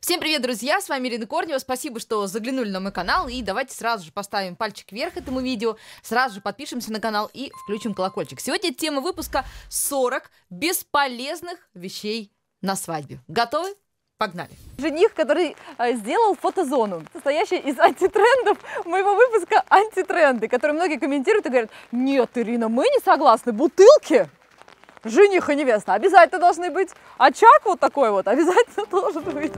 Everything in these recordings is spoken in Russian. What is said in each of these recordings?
Всем привет, друзья, с вами Ирина Корнева, спасибо, что заглянули на мой канал, и давайте сразу же поставим пальчик вверх этому видео, сразу же подпишемся на канал и включим колокольчик. Сегодня тема выпуска 40 бесполезных вещей на свадьбе. Готовы? Погнали. Жених, который э, сделал фотозону, состоящий из антитрендов моего выпуска «Антитренды», которые многие комментируют и говорят, нет, Ирина, мы не согласны, бутылки жених и невеста обязательно должны быть, а вот такой вот обязательно должен быть.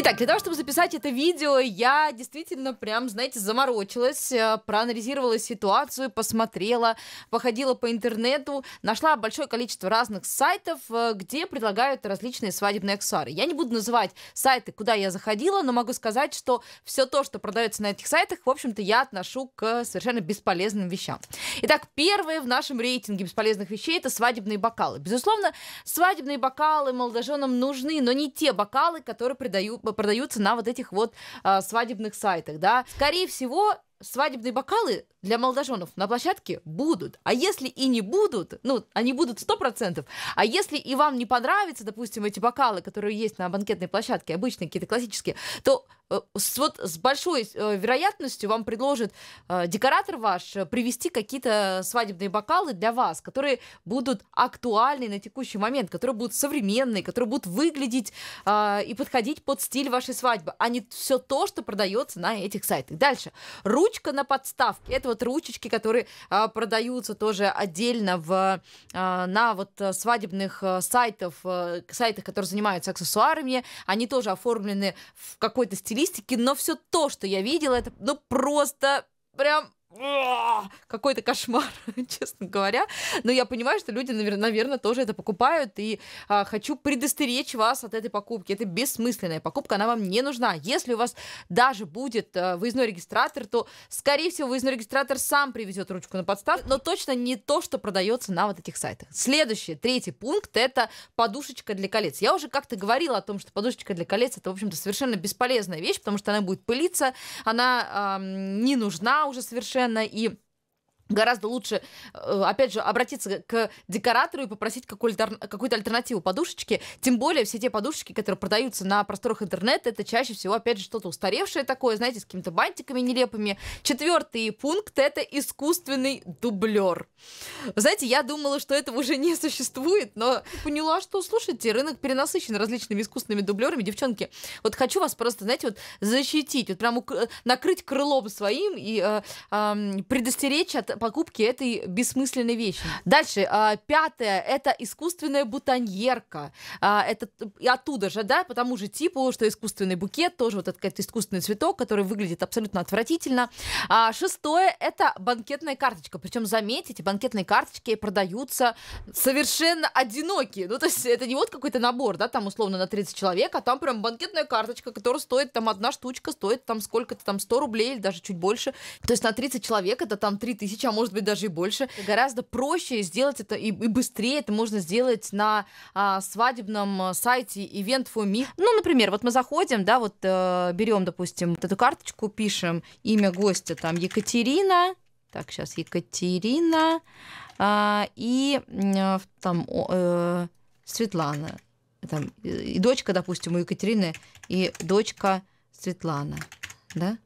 Итак, для того, чтобы записать это видео, я действительно прям, знаете, заморочилась, э, проанализировала ситуацию, посмотрела, походила по интернету, нашла большое количество разных сайтов, э, где предлагают различные свадебные аксессуары. Я не буду называть сайты, куда я заходила, но могу сказать, что все то, что продается на этих сайтах, в общем-то, я отношу к совершенно бесполезным вещам. Итак, первое в нашем рейтинге бесполезных вещей это свадебные бокалы. Безусловно, свадебные бокалы молодоженам нужны, но не те бокалы, которые придают продаются на вот этих вот а, свадебных сайтах, да. Скорее всего, свадебные бокалы для молодоженов на площадке будут. А если и не будут, ну, они будут сто процентов. а если и вам не понравятся, допустим, эти бокалы, которые есть на банкетной площадке, обычные какие-то классические, то Э, с, вот с большой э, вероятностью вам предложит э, декоратор ваш привести какие-то свадебные бокалы для вас, которые будут актуальны на текущий момент, которые будут современные, которые будут выглядеть а, и подходить под стиль вашей свадьбы, а не все то, что продается на этих сайтах. Дальше. Ручка на подставке. Это вот ручечки, которые а, продаются тоже отдельно в, а, на вот свадебных сайтов, сайтах, которые занимаются аксессуарами. Они тоже оформлены в какой-то стиле стилистики, но все то, что я видела, это ну просто прям какой-то кошмар, честно говоря. Но я понимаю, что люди, наверное, тоже это покупают, и а, хочу предостеречь вас от этой покупки. Это бессмысленная покупка, она вам не нужна. Если у вас даже будет а, выездной регистратор, то, скорее всего, выездной регистратор сам привезет ручку на подставку. но точно не то, что продается на вот этих сайтах. Следующий, третий пункт – это подушечка для колец. Я уже как-то говорила о том, что подушечка для колец – это, в общем-то, совершенно бесполезная вещь, потому что она будет пылиться, она а, не нужна уже совершенно совершенно и гораздо лучше, э, опять же, обратиться к декоратору и попросить какую-то альтернативу подушечки. Тем более все те подушечки, которые продаются на просторах интернета, это чаще всего, опять же, что-то устаревшее такое, знаете, с какими-то бантиками нелепыми. Четвертый пункт — это искусственный дублер. Знаете, я думала, что этого уже не существует, но поняла, что, слушайте, рынок перенасыщен различными искусственными дублерами. Девчонки, вот хочу вас просто, знаете, вот защитить, вот прям накрыть крылом своим и э, э, предостеречь от покупки этой бессмысленной вещи. Дальше, а, пятое, это искусственная бутоньерка. А, это оттуда же, да, по тому же типу, что искусственный букет, тоже вот этот искусственный цветок, который выглядит абсолютно отвратительно. А, шестое, это банкетная карточка. Причем, заметите, банкетные карточки продаются совершенно одинокие. Ну, то есть это не вот какой-то набор, да, там условно на 30 человек, а там прям банкетная карточка, которая стоит, там одна штучка стоит там сколько-то, там 100 рублей или даже чуть больше. То есть на 30 человек это там 3000 а может быть даже и больше. Гораздо проще сделать это и, и быстрее это можно сделать на а, свадебном э, сайте Event for Me. Ну, например, вот мы заходим, да, вот э, берем, допустим, вот эту карточку, пишем имя гостя, там Екатерина, так, сейчас Екатерина а, э, и э, там э, Светлана. Там, и дочка, допустим, у Екатерины, и дочка Светлана, да?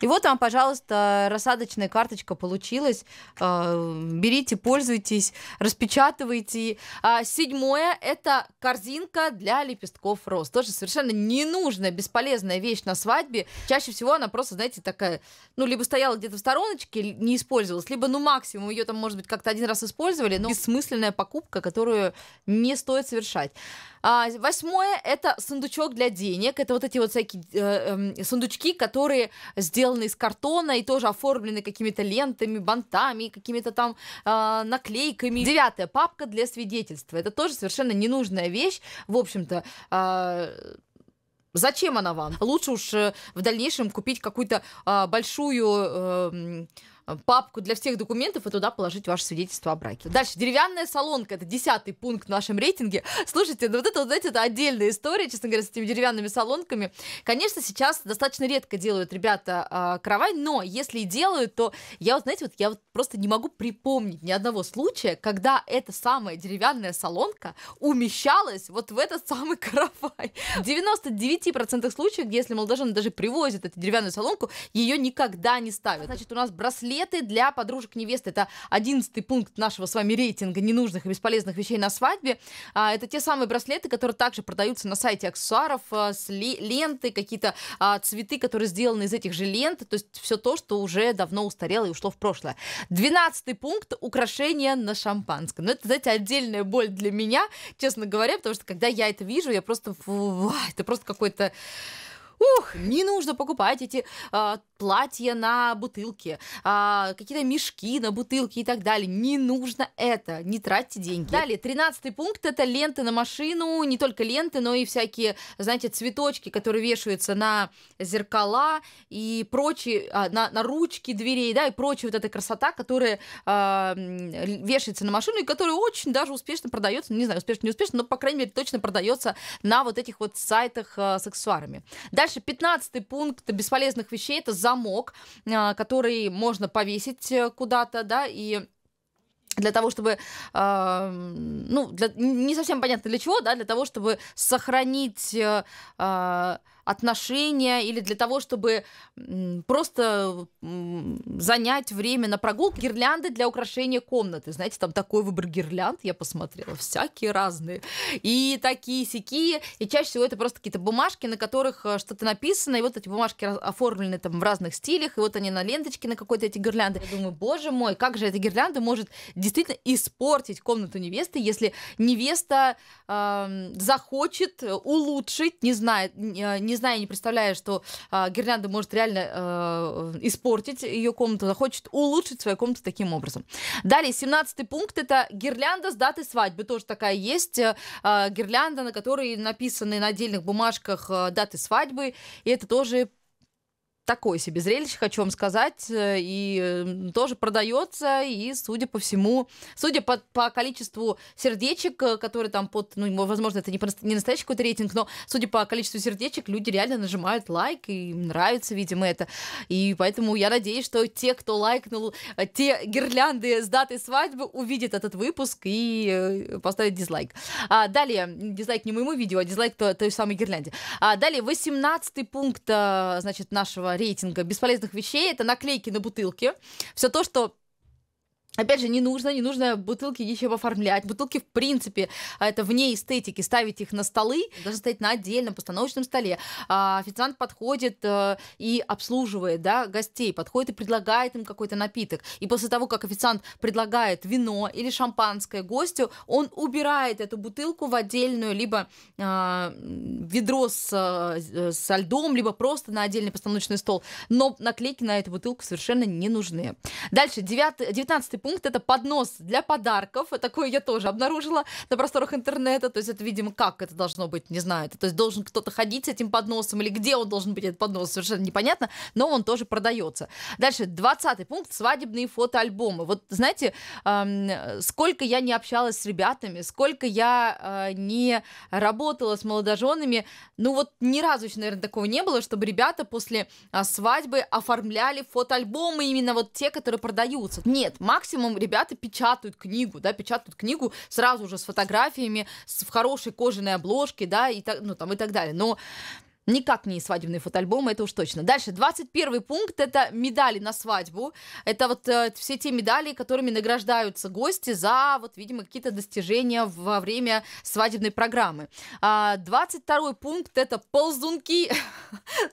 И вот вам, пожалуйста, рассадочная карточка получилась. А, берите, пользуйтесь, распечатывайте. А, седьмое – это корзинка для лепестков роз. Тоже совершенно ненужная, бесполезная вещь на свадьбе. Чаще всего она просто, знаете, такая, ну, либо стояла где-то в стороночке, не использовалась, либо, ну, максимум ее там, может быть, как-то один раз использовали, но бессмысленная покупка, которую не стоит совершать. А, восьмое – это сундучок для денег. Это вот эти вот всякие э, э, сундучки, которые сделаны сделаны из картона и тоже оформлены какими-то лентами, бантами, какими-то там э, наклейками. Девятое. Папка для свидетельства. Это тоже совершенно ненужная вещь. В общем-то, э, Зачем она вам? Лучше уж э, в дальнейшем купить какую-то э, большую э, папку для всех документов и туда положить ваше свидетельство о браке. Дальше. Деревянная солонка. Это десятый пункт в нашем рейтинге. Слушайте, ну вот это, вот, знаете, это отдельная история, честно говоря, с этими деревянными солонками. Конечно, сейчас достаточно редко делают ребята э, кровать, но если и делают, то я вот, знаете, вот я вот просто не могу припомнить ни одного случая, когда эта самая деревянная солонка умещалась вот в этот самый каравай. В 99% случаев, если молодожены даже привозят эту деревянную солонку, ее никогда не ставят. Значит, у нас браслет Советы для подружек невест. Это одиннадцатый пункт нашего с вами рейтинга ненужных и бесполезных вещей на свадьбе. А, это те самые браслеты, которые также продаются на сайте аксессуаров, а, с ленты, какие-то а, цветы, которые сделаны из этих же лент. То есть все то, что уже давно устарело и ушло в прошлое. Двенадцатый пункт – украшения на шампанское. Но ну, это, знаете, отдельная боль для меня, честно говоря, потому что когда я это вижу, я просто... Фу, это просто какой-то... Ух, не нужно покупать эти а, платья на бутылке, а, какие-то мешки на бутылке и так далее. Не нужно это, не тратьте деньги. Далее, тринадцатый пункт – это ленты на машину, не только ленты, но и всякие, знаете, цветочки, которые вешаются на зеркала и прочие, а, на, на ручки дверей, да, и прочая вот эта красота, которая а, вешается на машину и которая очень даже успешно продается, не знаю, успешно, не успешно, но, по крайней мере, точно продается на вот этих вот сайтах а, с аксессуарами. Дальше, пятнадцатый пункт бесполезных вещей – это за замок, а, который можно повесить э, куда-то, да, и для того, чтобы, а, ну, для, не совсем понятно для чего, да, для того, чтобы сохранить... Э, а, отношения или для того, чтобы просто занять время на прогулку. Гирлянды для украшения комнаты. Знаете, там такой выбор гирлянд я посмотрела. Всякие разные. И такие сякие И чаще всего это просто какие-то бумажки, на которых э, что-то написано. И вот эти бумажки оформлены там в разных стилях. И вот они на ленточке на какой-то эти гирлянды. Я думаю, боже мой, как же эта гирлянда может действительно испортить комнату невесты, если невеста э, захочет улучшить, не знает, э, не знаю, не представляю, что э, гирлянда может реально э, испортить ее комнату, захочет улучшить свою комнату таким образом. Далее, 17 пункт это гирлянда с датой свадьбы. Тоже такая есть э, а, гирлянда, на которой написаны на отдельных бумажках э, даты свадьбы. И это тоже такое себе зрелище, хочу вам сказать, э, и тоже продается, и, судя по всему, судя по, по количеству сердечек, э, которые там под, ну, возможно, это не, не настоящий какой-то рейтинг, но, судя по количеству сердечек, люди реально нажимают лайк, и нравится, видимо, это, и поэтому я надеюсь, что те, кто лайкнул, э, те гирлянды с датой свадьбы увидят этот выпуск и поставят дизлайк. А, далее, дизлайк не моему видео, а дизлайк той, той самой гирлянде. А, далее, 18 пункт, значит, нашего рейтинга бесполезных вещей. Это наклейки на бутылке Все то, что Опять же, не нужно, не нужно бутылки ничего оформлять. Бутылки, в принципе, а, это вне эстетики. Ставить их на столы, даже стоять на отдельном постановочном столе. А, официант подходит а, и обслуживает да, гостей, подходит и предлагает им какой-то напиток. И после того, как официант предлагает вино или шампанское гостю, он убирает эту бутылку в отдельную, либо а, ведро с, э, со льдом, либо просто на отдельный постановочный стол. Но наклейки на эту бутылку совершенно не нужны. Дальше, девятый, девятнадцатый пункт пункт — это поднос для подарков. Такое я тоже обнаружила на просторах интернета. То есть это, видимо, как это должно быть, не знаю. Это, то есть должен кто-то ходить с этим подносом или где он должен быть, этот поднос, совершенно непонятно, но он тоже продается. Дальше, 20 пункт — свадебные фотоальбомы. Вот знаете, эм, сколько я не общалась с ребятами, сколько я э, не работала с молодоженами, ну вот ни разу еще, наверное, такого не было, чтобы ребята после э, свадьбы оформляли фотоальбомы именно вот те, которые продаются. Нет, максимум максимум ребята печатают книгу, да, печатают книгу сразу же с фотографиями, с, в хорошей кожаной обложке, да, и, так, ну, там, и так далее. Но Никак не свадебный фотоальбом, это уж точно. Дальше, 21 пункт, это медали на свадьбу. Это вот э, все те медали, которыми награждаются гости за, вот, видимо, какие-то достижения во время свадебной программы. А, 22 пункт, это ползунки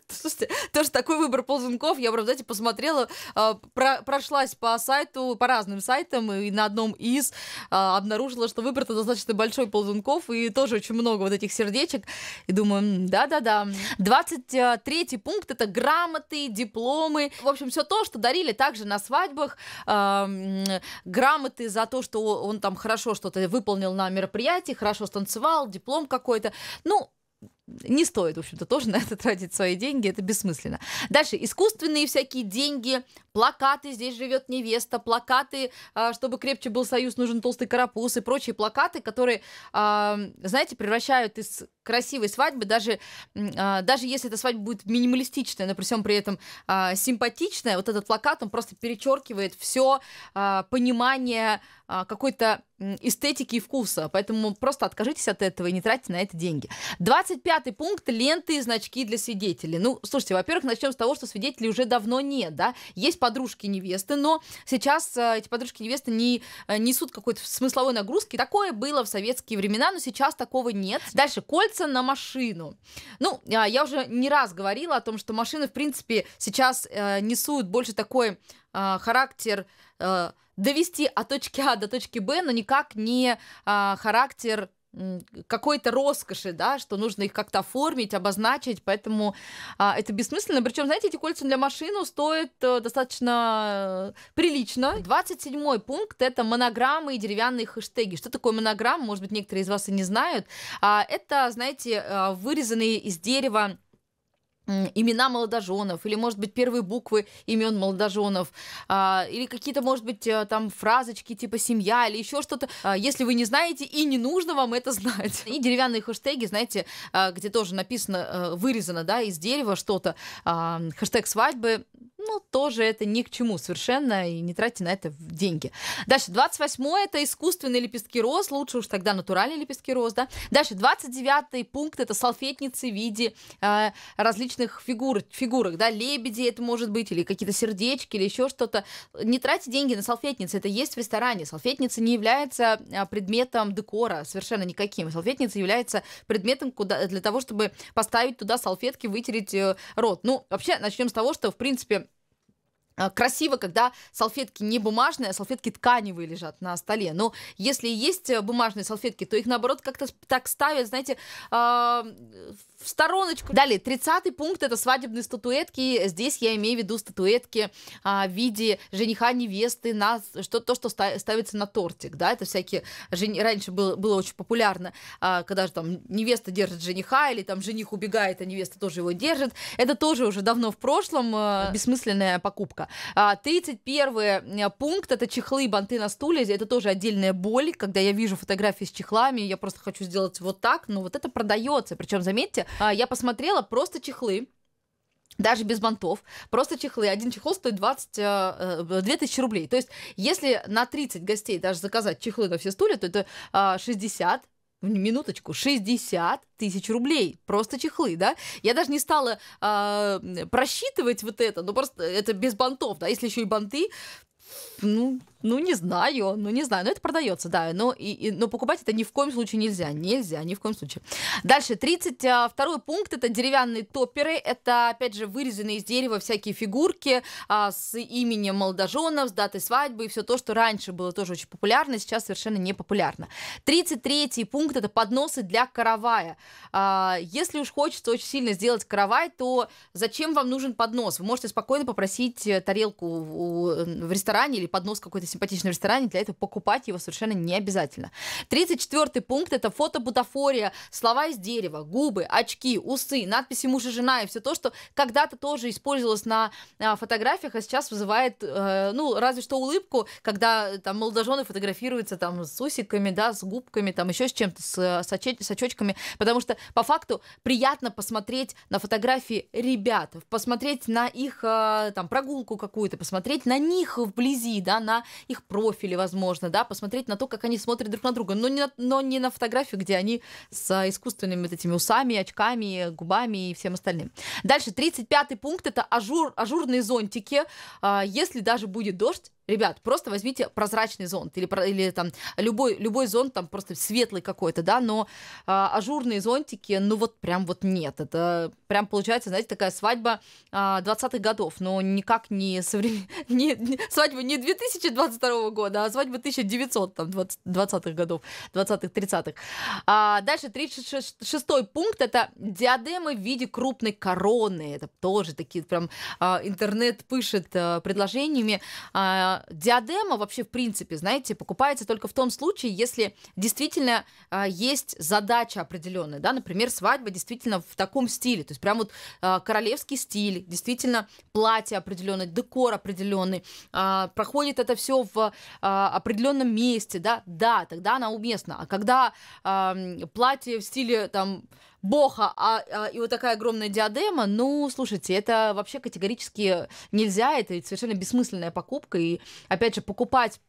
такой выбор ползунков. Я, правда, знаете, посмотрела, а, про прошлась по сайту, по разным сайтам, и на одном из а, обнаружила, что выбор-то достаточно большой ползунков, и тоже очень много вот этих сердечек. И думаю, да-да-да. 23 пункт — это грамоты, дипломы. В общем, все то, что дарили также на свадьбах. А, грамоты за то, что он там хорошо что-то выполнил на мероприятии, хорошо станцевал, диплом какой-то. Ну, не стоит, в общем-то, тоже на это тратить свои деньги, это бессмысленно. Дальше, искусственные всякие деньги, плакаты «Здесь живет невеста», плакаты а, «Чтобы крепче был союз, нужен толстый карапуз» и прочие плакаты, которые, а, знаете, превращают из красивой свадьбы, даже, а, даже если эта свадьба будет минималистичная, но при всем при этом симпатичная, вот этот плакат, он просто перечеркивает все понимание какой-то эстетики и вкуса. Поэтому просто откажитесь от этого и не тратьте на это деньги. 25 пункт – ленты и значки для свидетелей. Ну, слушайте, во-первых, начнем с того, что свидетелей уже давно нет, да. Есть подружки невесты, но сейчас э, эти подружки невесты не э, несут какой-то смысловой нагрузки. Такое было в советские времена, но сейчас такого нет. Дальше кольца на машину. Ну, а, я уже не раз говорила о том, что машины, в принципе, сейчас э, несут больше такой характер довести от точки А до точки Б, но никак не характер какой-то роскоши, да, что нужно их как-то оформить, обозначить, поэтому а, это бессмысленно. Причем, знаете, эти кольца для машины стоят а, достаточно э, прилично. 27 пункт — это монограммы и деревянные хэштеги. Что такое монограмма? Может быть, некоторые из вас и не знают. А, это, знаете, э, вырезанные из дерева имена молодоженов, или, может быть, первые буквы имен молодоженов, а, или какие-то, может быть, э, там фразочки типа «семья» или еще что-то, а, если вы не знаете, и не нужно вам это знать. И деревянные хэштеги, знаете, а, где тоже написано, э, вырезано, да, из дерева что-то, хэштег свадьбы, ну, тоже это ни к чему совершенно, и не тратьте на это деньги. Дальше, 28-е, это искусственные лепестки роз, лучше уж тогда натуральные лепестки роз, да. Дальше, 29-й пункт, это салфетницы в виде э, различных фигур, фигурок, да, лебеди это может быть, или какие-то сердечки, или еще что-то. Не тратьте деньги на салфетницы, это есть в ресторане. Салфетница не является э, предметом декора совершенно никаким. Салфетница является предметом куда, для того, чтобы поставить туда салфетки, вытереть э, рот. Ну, вообще, начнем с того, что, в принципе, а, красиво, когда салфетки не бумажные, а салфетки тканевые лежат на столе. Но ну, если есть э, бумажные салфетки, то их, наоборот, как-то так ставят, знаете, а, в стороночку. Далее, тридцатый пункт – это свадебные статуэтки. Здесь я имею в виду статуэтки а, в виде жениха, невесты, на что, то, что ставится на тортик. Да? Это всякие... Раньше было, было очень популярно, когда же там невеста держит жениха, или там жених убегает, а невеста тоже его держит. Это тоже уже давно в прошлом э, бессмысленная покупка было. А, 31 пункт – это чехлы и банты на стуле. Это тоже отдельная боль, когда я вижу фотографии с чехлами, я просто хочу сделать вот так, но вот это продается. Причем, заметьте, а, я посмотрела просто чехлы, даже без бантов, просто чехлы. Один чехол стоит 20, 2000 э, э, рублей. То есть, если на 30 гостей даже заказать чехлы на все стулья, то это 60 а, ну, минуточку, 60 тысяч рублей. Просто чехлы, да? Я даже не стала э, просчитывать вот это, но ну, просто это без бантов, да, если еще и банты, ну, ну, не знаю, ну, не знаю, но это продается, да, но, и, и, но покупать это ни в коем случае нельзя, нельзя, ни в коем случае. Дальше, 32 а, пункт, это деревянные топеры, это, опять же, вырезанные из дерева всякие фигурки а, с именем молодоженов, с датой свадьбы и все то, что раньше было тоже очень популярно, сейчас совершенно не популярно. 33 пункт, это подносы для каравая. А, если уж хочется очень сильно сделать каравай, то зачем вам нужен поднос? Вы можете спокойно попросить э, тарелку в ресторане или поднос какой-то симпатичном ресторане, для этого покупать его совершенно не обязательно. 34 пункт – это фотобутафория, слова из дерева, губы, очки, усы, надписи муж и жена и все то, что когда-то тоже использовалось на э, фотографиях, а сейчас вызывает, э, ну, разве что улыбку, когда э, там молодожены фотографируются там с усиками, да, с губками, там еще с чем-то, с, с, очеч- потому что по факту приятно посмотреть на фотографии ребят, посмотреть на их там прогулку какую-то, посмотреть на них вблизи, да, на их профили, возможно, да, посмотреть на то, как они смотрят друг на друга, но не на, но не на фотографию, где они с искусственными вот этими усами, очками, губами и всем остальным. Дальше, 35-й пункт, это ажур, ажурные зонтики. А, если даже будет дождь, Ребят, просто возьмите прозрачный зонт или, или там любой, любой зонт, там просто светлый какой-то, да, но э, ажурные зонтики, ну вот прям вот нет. Это прям получается, знаете, такая свадьба э, а, 20-х годов, но никак не, соврем... не, не свадьба не 2022 года, а свадьба 1920-х годов, 20-х, 30-х. А дальше 36-й пункт это диадемы в виде крупной короны. Это тоже такие прям э, интернет пышет э, предложениями. Э, а, диадема вообще, в принципе, знаете, покупается только в том случае, если действительно э, есть задача определенная, да, например, свадьба действительно в таком стиле, то есть прям вот э, королевский стиль, действительно платье определенное, декор определенный, э, проходит это все в э, определенном месте, да, да, тогда она уместна. А когда э, платье в стиле там боха а, а, и вот такая огромная диадема, ну, слушайте, это вообще категорически нельзя, это совершенно бессмысленная покупка, и, опять же, покупать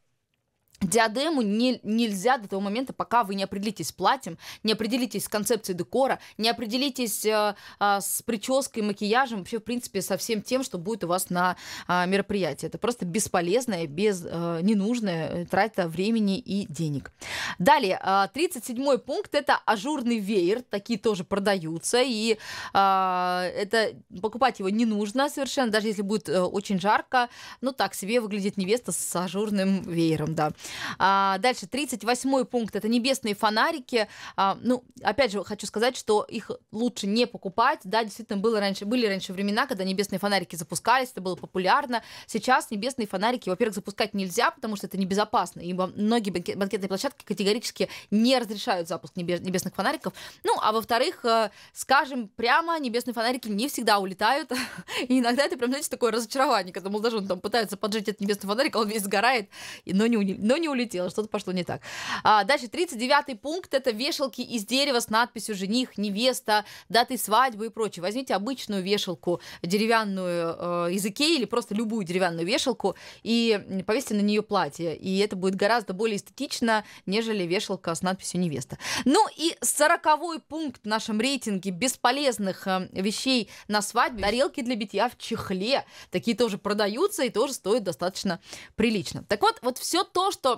Диадему не, нельзя до того момента, пока вы не определитесь с платьем, не определитесь с концепцией декора, не определитесь э, э, с прической, макияжем, вообще, в принципе, со всем тем, что будет у вас на э, мероприятии. Это просто бесполезное, без, э, ненужное э, трата времени и денег. Далее, э, а, 37 пункт – это ажурный веер. Такие тоже продаются, и э, это покупать его не нужно совершенно, даже если будет э, очень жарко. Ну, так себе выглядит невеста с ажурным веером, да. А, дальше, 38 пункт, это небесные фонарики. А, ну, опять же, хочу сказать, что их лучше не покупать. Да, действительно, было раньше, были раньше времена, когда небесные фонарики запускались, это было популярно. Сейчас небесные фонарики, во-первых, запускать нельзя, потому что это небезопасно. И многие банкетные площадки категорически не разрешают запуск небесных фонариков. Ну, а во-вторых, э, скажем прямо, небесные фонарики не всегда улетают. И иногда это прям, знаете, такое разочарование, когда, мол, даже там пытается поджечь этот небесный фонарик, а он весь сгорает, но не, но не улетело, что-то пошло не так. А, дальше, 39-й пункт, это вешалки из дерева с надписью «Жених», «Невеста», «Даты свадьбы» и прочее. Возьмите обычную вешалку, деревянную э, из Икеи или просто любую деревянную вешалку и повесьте на нее платье, и это будет гораздо более эстетично, нежели вешалка с надписью «Невеста». Ну и 40-й пункт в нашем рейтинге бесполезных э, вещей на свадьбе. Тарелки для битья в чехле. Такие тоже продаются и тоже стоят достаточно прилично. Так вот, вот все то, что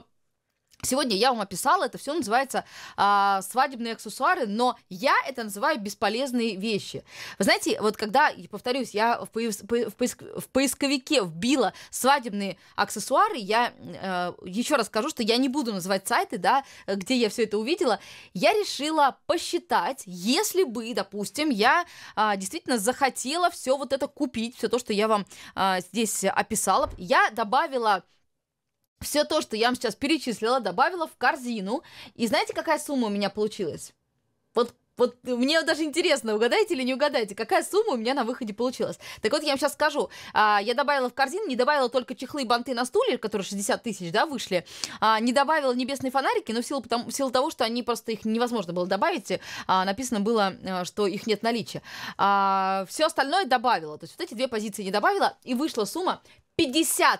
Сегодня я вам описала, это все называется а, свадебные аксессуары, но я это называю бесполезные вещи. Вы знаете, вот когда, повторюсь, я в, поис- в, поиск- в поисковике вбила свадебные аксессуары, я э, еще раз скажу, что я не буду называть сайты, да, где я все это увидела. Я решила посчитать, если бы, допустим, я э, действительно захотела все вот это купить, все то, что я вам э, здесь описала, я добавила все то, что я вам сейчас перечислила, добавила в корзину. И знаете, какая сумма у меня получилась? Вот вот мне даже интересно, угадаете или не угадаете, какая сумма у меня на выходе получилась. Так вот, я вам сейчас скажу. А, я добавила в корзину, не добавила только чехлы и банты на стуле, которые 60 тысяч, да, вышли. А, не добавила небесные фонарики, но в силу, потому, в силу того, что они просто их невозможно было добавить, э, а, написано было, э, что их нет наличия. А, все остальное добавила. То есть вот эти две позиции не добавила, и вышла сумма 50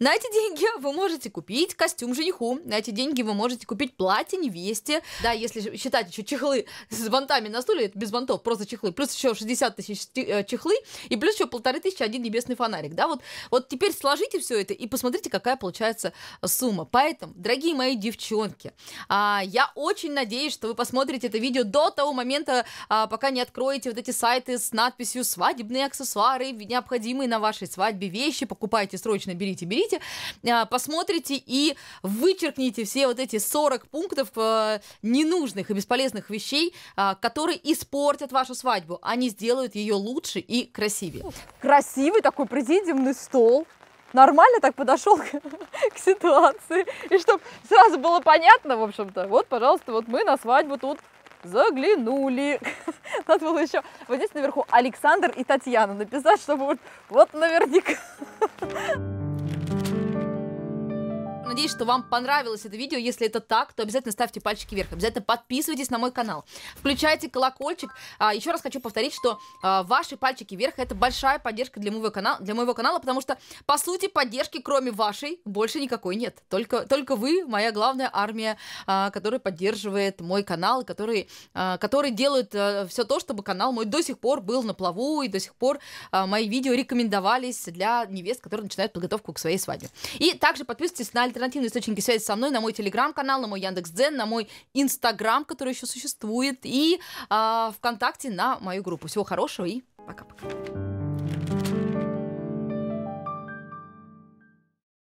На эти деньги вы можете купить костюм жениху, на эти деньги вы можете купить платье невесте, да, если считать еще чехлы с бантами на стуле, это без бантов, просто чехлы, плюс еще 60 тысяч э, чехлы, и плюс еще полторы тысячи один небесный фонарик, да, вот, вот теперь сложите все это и посмотрите, какая получается сумма. Поэтому, дорогие мои девчонки, а, я очень надеюсь, что вы посмотрите это видео до того момента, а, пока не откроете вот эти сайты с надписью «Свадебные аксессуары», необходимые на вашей свадьбе вещи, покупайте срочно, берите берите, берите, а, посмотрите и вычеркните все вот эти 40 пунктов э, ненужных и бесполезных вещей, а, которые испортят вашу свадьбу. Они сделают ее лучше и красивее. Красивый такой президиумный стол нормально так подошел к, к ситуации. И чтобы сразу было понятно, в общем-то, вот, пожалуйста, вот мы на свадьбу тут заглянули. Надо было еще вот здесь наверху Александр и Татьяна написать, чтобы вот, вот наверняка. надеюсь, что вам понравилось это видео. Если это так, то обязательно ставьте пальчики вверх. Обязательно подписывайтесь на мой канал. Включайте колокольчик. А, еще раз хочу повторить, что а, ваши пальчики вверх это большая поддержка для моего, канала, для моего канала, потому что, по сути, поддержки, кроме вашей, больше никакой нет. Только, только вы, моя главная армия, а, которая поддерживает мой канал, который, а, который делает а, все то, чтобы канал мой до сих пор был на плаву и до сих пор а, мои видео рекомендовались для невест, которые начинают подготовку к своей свадьбе. И также подписывайтесь на альтернативу альтернативные источники связи со мной на мой телеграм-канал, на мой Яндекс.Дзен, на мой Инстаграм, который еще существует, и э, ВКонтакте на мою группу. Всего хорошего и пока-пока.